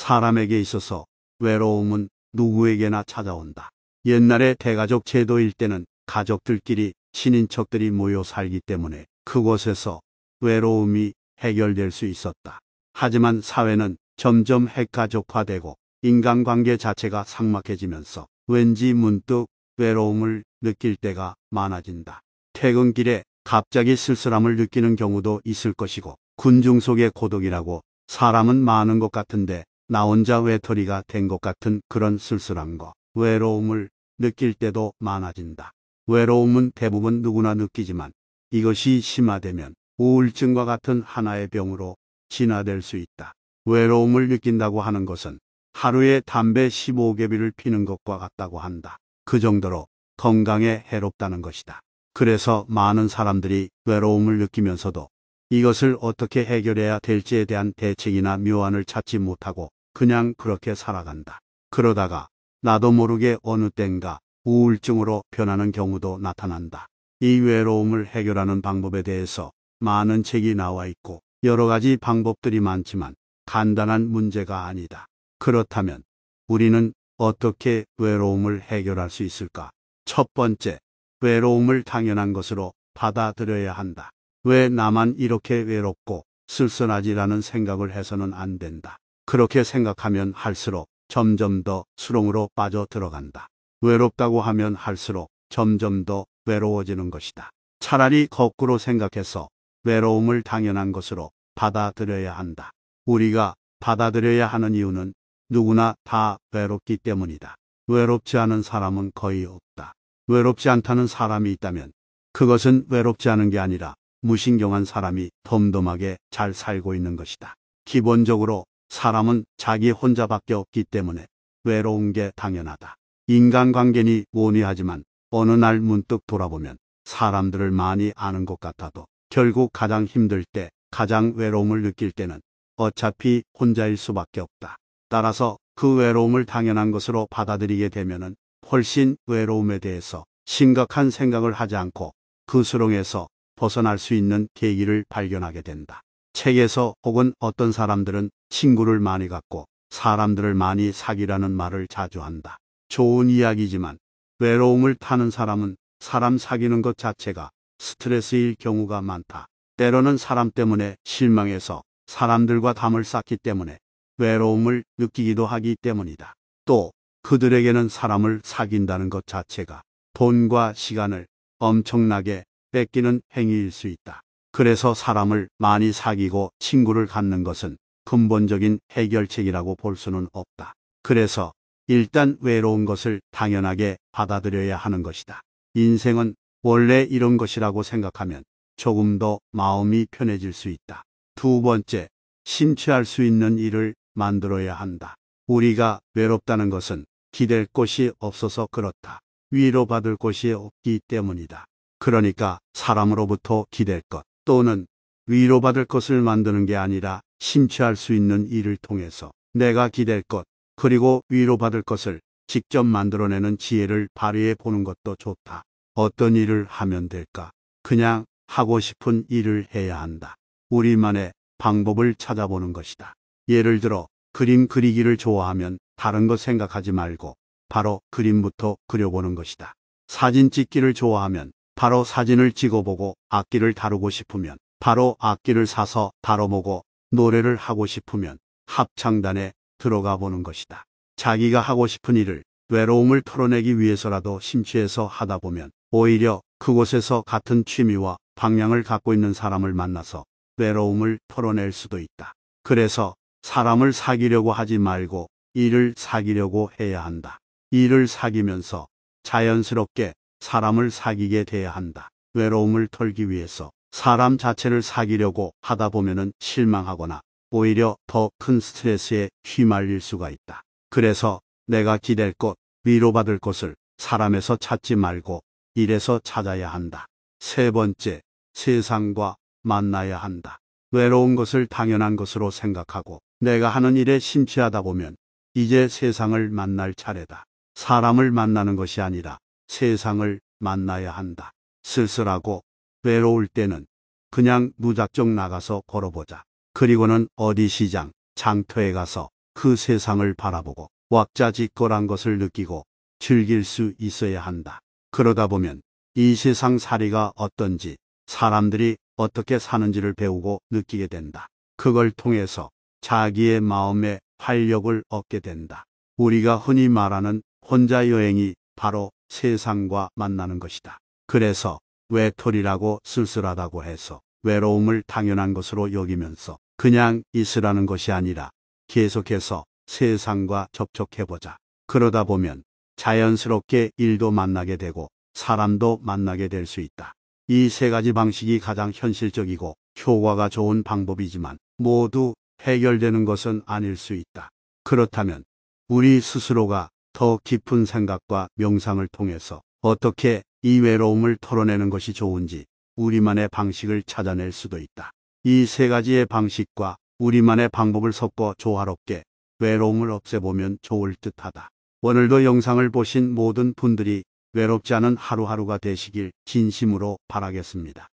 사람에게 있어서 외로움은 누구에게나 찾아온다. 옛날에 대가족 제도일 때는 가족들끼리 친인척들이 모여 살기 때문에 그곳에서 외로움이 해결될 수 있었다. 하지만 사회는 점점 핵가족화되고 인간관계 자체가 삭막해지면서 왠지 문득 외로움을 느낄 때가 많아진다. 퇴근길에 갑자기 쓸쓸함을 느끼는 경우도 있을 것이고 군중 속의 고독이라고 사람은 많은 것 같은데 나 혼자 외톨이가 된 것 같은 그런 쓸쓸한과 외로움을 느낄 때도 많아진다. 외로움은 대부분 누구나 느끼지만 이것이 심화되면 우울증과 같은 하나의 병으로 진화될 수 있다. 외로움을 느낀다고 하는 것은 하루에 담배 15개비를 피는 것과 같다고 한다. 그 정도로 건강에 해롭다는 것이다. 그래서 많은 사람들이 외로움을 느끼면서도 이것을 어떻게 해결해야 될지에 대한 대책이나 묘안을 찾지 못하고 그냥 그렇게 살아간다. 그러다가 나도 모르게 어느 땐가 우울증으로 변하는 경우도 나타난다. 이 외로움을 해결하는 방법에 대해서 많은 책이 나와 있고 여러 가지 방법들이 많지만 간단한 문제가 아니다. 그렇다면 우리는 어떻게 외로움을 해결할 수 있을까? 첫 번째, 외로움을 당연한 것으로 받아들여야 한다. 왜 나만 이렇게 외롭고 쓸쓸하지라는 생각을 해서는 안 된다. 그렇게 생각하면 할수록 점점 더 수렁으로 빠져 들어간다. 외롭다고 하면 할수록 점점 더 외로워지는 것이다. 차라리 거꾸로 생각해서 외로움을 당연한 것으로 받아들여야 한다. 우리가 받아들여야 하는 이유는 누구나 다 외롭기 때문이다. 외롭지 않은 사람은 거의 없다. 외롭지 않다는 사람이 있다면 그것은 외롭지 않은 게 아니라 무신경한 사람이 덤덤하게 잘 살고 있는 것이다. 기본적으로 사람은 자기 혼자밖에 없기 때문에 외로운 게 당연하다. 인간관계니 뭐니 하지만 어느 날 문득 돌아보면 사람들을 많이 아는 것 같아도 결국 가장 힘들 때 가장 외로움을 느낄 때는 어차피 혼자일 수밖에 없다. 따라서 그 외로움을 당연한 것으로 받아들이게 되면 훨씬 외로움에 대해서 심각한 생각을 하지 않고 그 수렁에서 벗어날 수 있는 계기를 발견하게 된다. 책에서 혹은 어떤 사람들은 친구를 많이 갖고 사람들을 많이 사귀라는 말을 자주 한다. 좋은 이야기지만 외로움을 타는 사람은 사람 사귀는 것 자체가 스트레스일 경우가 많다. 때로는 사람 때문에 실망해서 사람들과 담을 쌓기 때문에 외로움을 느끼기도 하기 때문이다. 또 그들에게는 사람을 사귄다는 것 자체가 돈과 시간을 엄청나게 뺏기는 행위일 수 있다. 그래서 사람을 많이 사귀고 친구를 갖는 것은 근본적인 해결책이라고 볼 수는 없다. 그래서 일단 외로운 것을 당연하게 받아들여야 하는 것이다. 인생은 원래 이런 것이라고 생각하면 조금 더 마음이 편해질 수 있다. 두 번째, 심취할 수 있는 일을 만들어야 한다. 우리가 외롭다는 것은 기댈 곳이 없어서 그렇다. 위로받을 곳이 없기 때문이다. 그러니까 사람으로부터 기댈 것, 또는 위로받을 것을 만드는 게 아니라 심취할 수 있는 일을 통해서 내가 기댈 것, 그리고 위로받을 것을 직접 만들어내는 지혜를 발휘해 보는 것도 좋다. 어떤 일을 하면 될까? 그냥 하고 싶은 일을 해야 한다. 우리만의 방법을 찾아보는 것이다. 예를 들어 그림 그리기를 좋아하면 다른 것 생각하지 말고 바로 그림부터 그려보는 것이다. 사진 찍기를 좋아하면 바로 사진을 찍어보고 악기를 다루고 싶으면 바로 악기를 사서 다뤄보고 노래를 하고 싶으면 합창단에 들어가 보는 것이다. 자기가 하고 싶은 일을 외로움을 털어내기 위해서라도 심취해서 하다 보면 오히려 그곳에서 같은 취미와 방향을 갖고 있는 사람을 만나서 외로움을 털어낼 수도 있다. 그래서 사람을 사귀려고 하지 말고 일을 사귀려고 해야 한다. 일을 사귀면서 자연스럽게 사람을 사귀게 돼야 한다. 외로움을 털기 위해서 사람 자체를 사귀려고 하다 보면은 실망하거나 오히려 더 큰 스트레스에 휘말릴 수가 있다. 그래서 내가 기댈 것, 위로받을 것을 사람에서 찾지 말고 일에서 찾아야 한다. 세 번째, 세상과 만나야 한다. 외로운 것을 당연한 것으로 생각하고 내가 하는 일에 심취하다 보면 이제 세상을 만날 차례다. 사람을 만나는 것이 아니라 세상을 만나야 한다. 쓸쓸하고 외로울 때는 그냥 무작정 나가서 걸어보자. 그리고는 어디 시장, 장터에 가서 그 세상을 바라보고 왁자지껄한 것을 느끼고 즐길 수 있어야 한다. 그러다 보면 이 세상 사리가 어떤지 사람들이 어떻게 사는지를 배우고 느끼게 된다. 그걸 통해서 자기의 마음에 활력을 얻게 된다. 우리가 흔히 말하는 혼자 여행이 바로 세상과 만나는 것이다. 그래서 외톨이라고 쓸쓸하다고 해서 외로움을 당연한 것으로 여기면서 그냥 있으라는 것이 아니라 계속해서 세상과 접촉해보자. 그러다 보면 자연스럽게 일도 만나게 되고 사람도 만나게 될 수 있다. 이 세 가지 방식이 가장 현실적이고 효과가 좋은 방법이지만 모두 해결되는 것은 아닐 수 있다. 그렇다면 우리 스스로가 더 깊은 생각과 명상을 통해서 어떻게 이 외로움을 털어내는 것이 좋은지 우리만의 방식을 찾아낼 수도 있다. 이 세 가지의 방식과 우리만의 방법을 섞어 조화롭게 외로움을 없애보면 좋을 듯하다. 오늘도 영상을 보신 모든 분들이 외롭지 않은 하루하루가 되시길 진심으로 바라겠습니다.